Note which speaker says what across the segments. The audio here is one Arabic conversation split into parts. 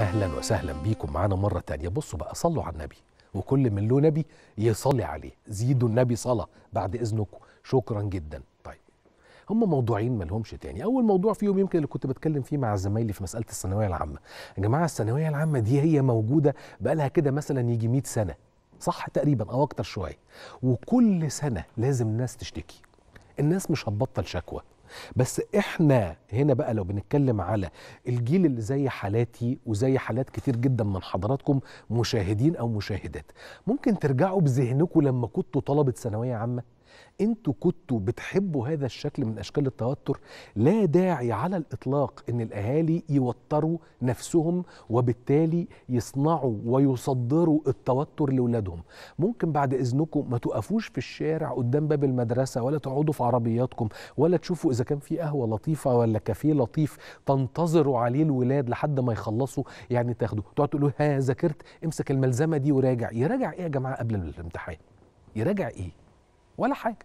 Speaker 1: اهلا وسهلا بيكم معانا مره تانية بصوا بقى صلوا على النبي وكل من له نبي يصلي عليه زيدوا النبي صلاه بعد اذنكم شكرا جدا طيب هم موضوعين ما لهمش تاني اول موضوع فيهم يمكن اللي كنت بتكلم فيه مع زمايلي في مساله الثانويه العامه يا جماعه الثانويه العامه دي هي موجوده بقى لها كده مثلا يجي 100 سنه صح تقريبا او اكتر شويه وكل سنه لازم الناس تشتكي الناس مش هتبطل شكوى بس احنا هنا بقى لو بنتكلم على الجيل اللي زي حالاتي وزي حالات كتير جدا من حضراتكم مشاهدين او مشاهدات ممكن ترجعوا بذهنكم لما كنتوا طلبه ثانويه عامه انتوا كنتوا بتحبوا هذا الشكل من اشكال التوتر لا داعي على الاطلاق ان الاهالي يوتروا نفسهم وبالتالي يصنعوا ويصدروا التوتر لاولادهم ممكن بعد اذنكم ما تقفوش في الشارع قدام باب المدرسه ولا تقعدوا في عربياتكم ولا تشوفوا اذا كان في قهوه لطيفه ولا كافيه لطيف تنتظروا عليه الولاد لحد ما يخلصوا يعني تاخدوا تقعدوا تقولوا ها ذاكرت امسك الملزمه دي وراجع يراجع ايه يا جماعه قبل الامتحان يراجع ايه ولا حاجه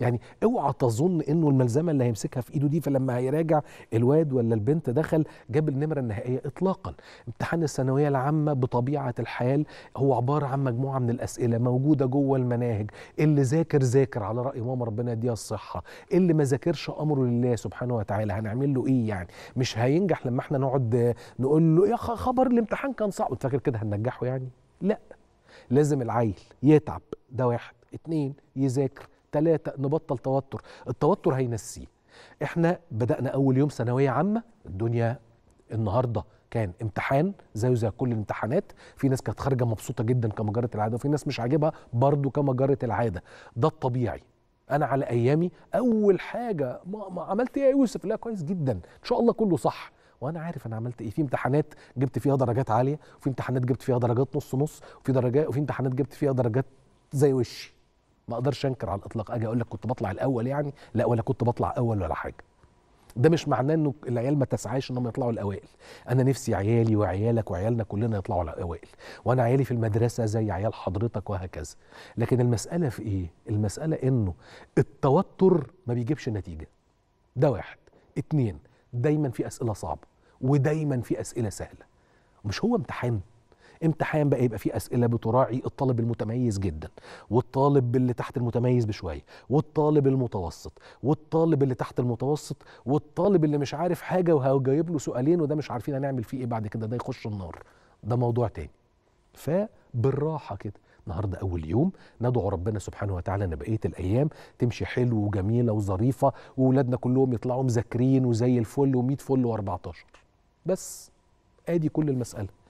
Speaker 1: يعني اوعى تظن انه الملزمه اللي هيمسكها في ايده دي فلما هيراجع الواد ولا البنت دخل جاب النمره النهائيه اطلاقا امتحان الثانويه العامه بطبيعه الحال هو عباره عن مجموعه من الاسئله موجوده جوه المناهج اللي ذاكر ذاكر على راي ماما ربنا يديها الصحه اللي ما ذاكرش امره لله سبحانه وتعالى هنعمل له ايه يعني مش هينجح لما احنا نقعد نقول له يا خبر الامتحان كان صعب فاكر كده هننجحه يعني لا لازم العيل يتعب ده واحد اتنين يذاكر تلاتة نبطل توتر التوتر هينسيه احنا بدأنا أول يوم ثانوية عامة الدنيا النهاردة كان امتحان زيه زي كل الامتحانات في ناس كانت خارجة مبسوطة جدا كما جرت العادة وفي ناس مش عاجبها برضه كما جرت العادة ده الطبيعي انا على ايامي اول حاجه ما, ما عملت ايه يا يوسف لا كويس جدا ان شاء الله كله صح وانا عارف انا عملت ايه في امتحانات جبت فيها درجات عاليه وفي امتحانات جبت فيها درجات نص نص وفي درجات وفي امتحانات جبت فيها درجات زي وشي ما اقدرش انكر على الاطلاق اجي اقول لك كنت بطلع الاول يعني لا ولا كنت بطلع اول ولا حاجه ده مش معناه انه العيال ما تسعاش انهم يطلعوا الاوائل انا نفسي عيالي وعيالك وعيالنا كلنا يطلعوا الاوائل وانا عيالي في المدرسه زي عيال حضرتك وهكذا لكن المساله في ايه المساله انه التوتر ما بيجيبش نتيجه ده واحد اتنين دايما في اسئله صعبه ودايما في اسئله سهله مش هو امتحان امتحان بقى يبقى فيه اسئله بتراعي الطالب المتميز جدا والطالب اللي تحت المتميز بشويه والطالب المتوسط والطالب اللي تحت المتوسط والطالب اللي مش عارف حاجه وهجايب له سؤالين وده مش عارفين هنعمل فيه ايه بعد كده ده يخش النار ده موضوع تاني فبالراحه كده النهارده اول يوم ندعو ربنا سبحانه وتعالى ان بقيه الايام تمشي حلو وجميله وظريفه واولادنا كلهم يطلعوا مذاكرين وزي الفل و100 فل و14 بس ادي كل المساله